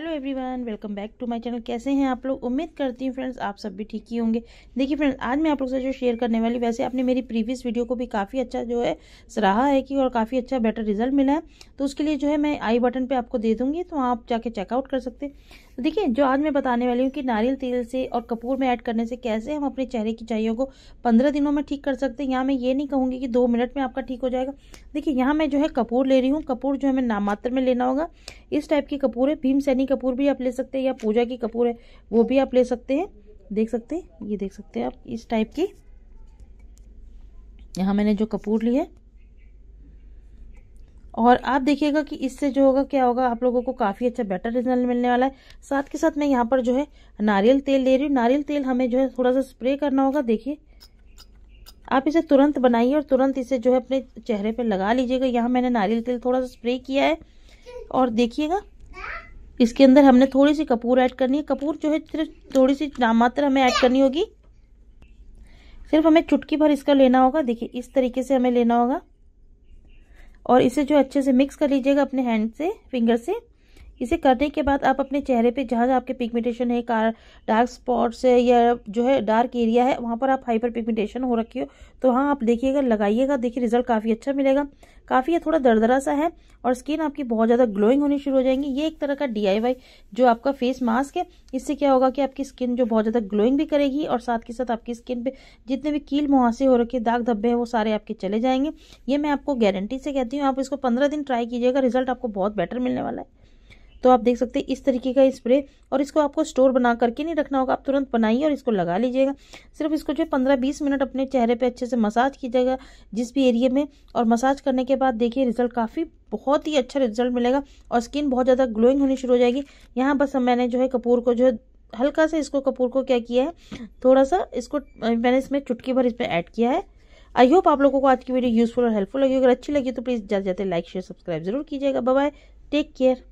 hello everyone welcome back to my channel कैसे हैं आप लोग उम्मीद करती हूँ फ्रेंड्स आप सब भी ठीक ही होंगे देखिए फ्रेंड्स आज मैं आप लोग से जो शेयर करने वाली वैसे आपने मेरी प्रीवियस वीडियो को भी काफ़ी अच्छा जो है सराहा है कि और काफ़ी अच्छा बेटर रिजल्ट मिला है तो उसके लिए जो है मैं आई बटन पर आपको दे दूँगी तो आप जाके चेकआउट कर सकते तो देखिए जो आज मैं बताने वाली हूँ कि नारियल तेल से और कपूर में ऐड करने से कैसे हम अपने चेहरे की चाहियों को पंद्रह दिनों में ठीक कर सकते हैं यहाँ मैं ये नहीं कहूँगी कि दो मिनट में आपका ठीक हो जाएगा देखिए यहाँ मैं जो है कपूर ले रही हूँ कपूर जो हमें मात्र में लेना होगा इस टाइप की कपूर है भीम सैनिक कपूर भी आप ले सकते हैं या पूजा की कपूर है वो भी आप ले सकते हैं देख सकते हैं ये देख सकते हैं आप इस टाइप की यहाँ मैंने जो कपूर ली है और आप देखिएगा कि इससे जो होगा क्या होगा आप लोगों को काफ़ी अच्छा बेटर रिजल्ट मिलने वाला है साथ के साथ मैं यहाँ पर जो है नारियल तेल ले रही हूँ नारियल तेल हमें जो है थोड़ा सा स्प्रे करना होगा देखिए आप इसे तुरंत बनाइए और तुरंत इसे जो है अपने चेहरे पर लगा लीजिएगा यहाँ मैंने नारियल तेल थोड़ा सा स्प्रे किया है और देखिएगा इसके अंदर हमने थोड़ी सी कपूर ऐड करनी है कपूर जो है सिर्फ थोड़ी सी मात्र हमें ऐड करनी होगी सिर्फ हमें चुटकी भर इसका लेना होगा देखिए इस तरीके से हमें लेना होगा और इसे जो अच्छे से मिक्स कर लीजिएगा अपने हैंड से फिंगर से इसे करने के बाद आप अपने चेहरे पे जहाँ आपके पिगमेंटेशन है कार डार्क स्पॉट्स है या जो है डार्क एरिया है वहाँ पर आप हाइपर पिगमेंटेशन हो रखी हो तो वहाँ आप देखिएगा लगाइएगा देखिए रिजल्ट काफ़ी अच्छा मिलेगा काफ़ी थोड़ा दरदरा सा है और स्किन आपकी बहुत ज़्यादा ग्लोइंग होनी शुरू हो जाएंगी ये एक तरह का डी जो आपका फेस मास्क है इससे क्या होगा कि आपकी स्किन जो बहुत ज़्यादा ग्लोइंग भी करेगी और साथ के साथ आपकी स्किन पर जितने भी कील मुहासे हो रखे दाग धब्बे हैं वो सारे आपके चले जाएंगे ये मैं आपको गारंटी से कहती हूँ आप इसको पंद्रह दिन ट्राई कीजिएगा रिजल्ट आपको बहुत बेटर मिलने वाला है तो आप देख सकते हैं इस तरीके का स्प्रे और इसको आपको स्टोर बना करके नहीं रखना होगा आप तुरंत बनाइए और इसको लगा लीजिएगा सिर्फ इसको जो है पंद्रह बीस मिनट अपने चेहरे पर अच्छे से मसाज कीजिएगा जिस भी एरिए में और मसाज करने के बाद देखिए रिजल्ट काफ़ी बहुत ही अच्छा रिजल्ट मिलेगा और स्किन बहुत ज़्यादा ग्लोइंग होनी शुरू हो जाएगी यहाँ बस मैंने जो है कपूर को जो है हल्का सा इसको कपूर को क्या किया है थोड़ा सा इसको मैंने इसमें चुटकी भर इसमें ऐड किया है आई होप आप लोगों को आज की वीडियो यूजफुल और हेल्पफुल लगी अगर अच्छी लगी तो प्लीज़ ज़्यादा जाते लाइक शेयर सब्सक्राइब जरूर कीजिएगा बाय टेक केयर